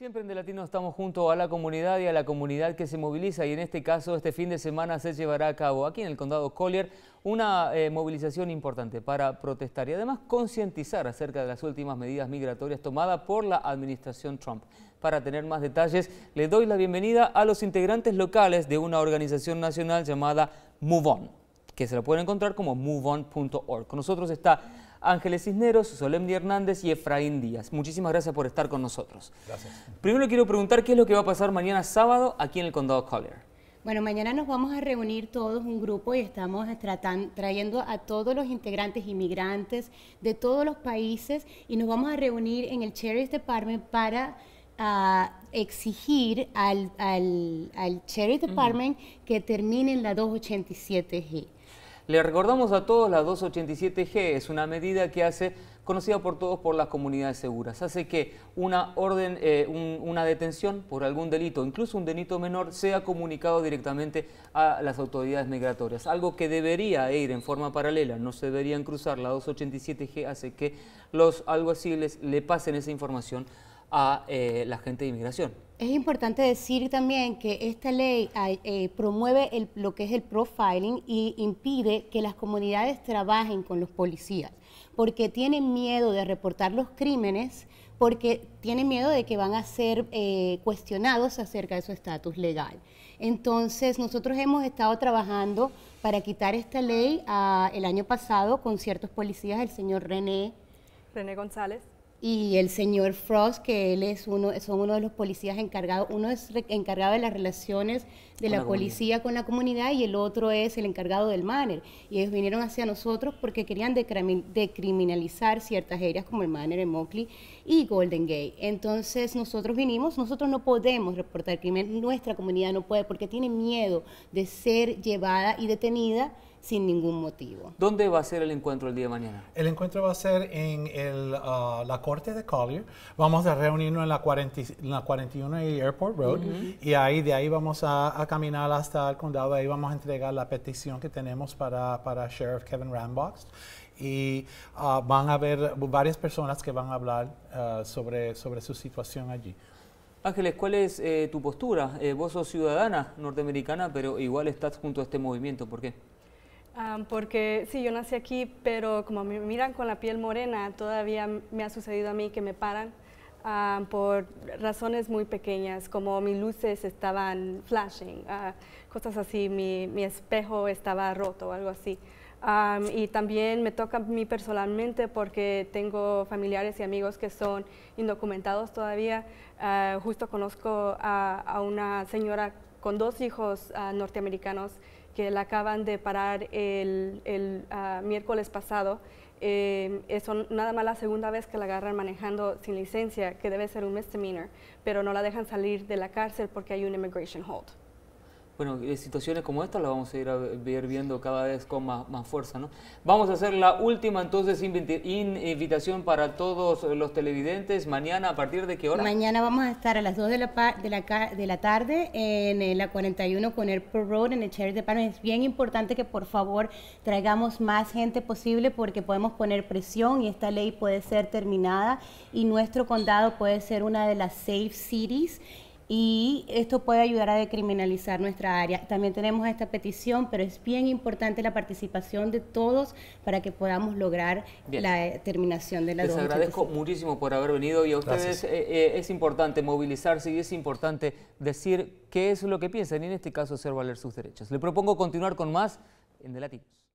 Siempre en De Latino estamos junto a la comunidad y a la comunidad que se moviliza y en este caso este fin de semana se llevará a cabo aquí en el condado Collier una eh, movilización importante para protestar y además concientizar acerca de las últimas medidas migratorias tomadas por la administración Trump. Para tener más detalles, le doy la bienvenida a los integrantes locales de una organización nacional llamada MoveOn, que se la pueden encontrar como moveon.org. Con nosotros está Ángeles Cisneros, Solemni Hernández y Efraín Díaz. Muchísimas gracias por estar con nosotros. Gracias. Primero quiero preguntar qué es lo que va a pasar mañana sábado aquí en el Condado Collier. Bueno, mañana nos vamos a reunir todos un grupo y estamos trayendo a todos los integrantes inmigrantes de todos los países y nos vamos a reunir en el Cherry's Department para ah, exigir al, al, al Department que terminen la 287G. Le recordamos a todos la 287G, es una medida que hace conocida por todos por las comunidades seguras. Hace que una orden, eh, una detención por algún delito, incluso un delito menor, sea comunicado directamente a las autoridades migratorias. Algo que debería ir en forma paralela, no se deberían cruzar. La 287G hace que los alguaciles le pasen esa información a eh, la gente de inmigración. Es importante decir también que esta ley eh, promueve lo que es el profiling y impide que las comunidades trabajen con los policías, porque tienen miedo de reportar los crímenes, porque tienen miedo de que van a ser eh, cuestionados acerca de su estatus legal. Entonces, nosotros hemos estado trabajando para quitar esta ley ah, el año pasado con ciertos policías, el señor René. René González y el señor Frost, que él es uno, son uno de los policías encargados, uno es encargado de las relaciones de la, policía con la comunidad y el otro es el encargado del manner. Y ellos vinieron hacia nosotros porque querían decriminalizar ciertas áreas como el manner en Mockley y Golden Gate. Entonces nosotros vinimos, nosotros no podemos reportar crimen, nuestra comunidad no puede porque tiene miedo de ser llevada y detenida sin ningún motivo. ¿Dónde va a ser el encuentro el día de mañana? El encuentro va a ser en el, comunidad. Ah, de Collier. Vamos a reunirnos en la, 40, en 41 Airport Road y ahí de ahí vamos a, caminar hasta el condado. Ahí vamos a entregar la petición que tenemos para, para Sheriff Kevin Rambox y ah, van a haber varias personas que van a hablar ah, sobre, sobre su situación allí. Ángeles, ¿cuál es eh, tu postura? Eh, vos sos ciudadana norteamericana, pero igual estás junto a este movimiento. ¿Por qué? porque sí, yo nací aquí, pero como me miran con la piel morena, todavía me ha sucedido a mí que me paran por razones muy pequeñas, como mis luces estaban flashing, ah, cosas así, mi, espejo estaba roto o algo así. y también me toca a mí personalmente porque tengo familiares y amigos que son indocumentados todavía. Ah, justo conozco a, una señora con dos hijos ah, norteamericanos que la acaban de parar el, el ah, miércoles pasado. Eh, es nada más la segunda vez que la agarran manejando sin licencia, que debe ser un misdemeanor, pero no la dejan salir de la cárcel porque hay un immigration hold. Bueno, eh, situaciones como esta las vamos a ir viendo cada vez con más, fuerza. ¿no? Vamos a hacer la última entonces invitación para todos los televidentes. Mañana, ¿a partir de qué hora? Mañana vamos a estar a las 2 de la, de la, de la tarde en la 41 con Pro Road, en el Cherry de Pano. Es bien importante que por favor traigamos más gente posible porque podemos poner presión y esta ley puede ser terminada y nuestro condado puede ser una de las safe cities y esto puede ayudar a decriminalizar nuestra área. También tenemos esta petición, pero es bien importante la participación de todos para que podamos lograr la terminación de la Les agradezco muchísimo por haber venido y a ustedes eh, eh, es importante movilizarse y es importante decir qué es lo que piensan y en este caso hacer valer sus derechos. Le propongo continuar con más en De Latinos.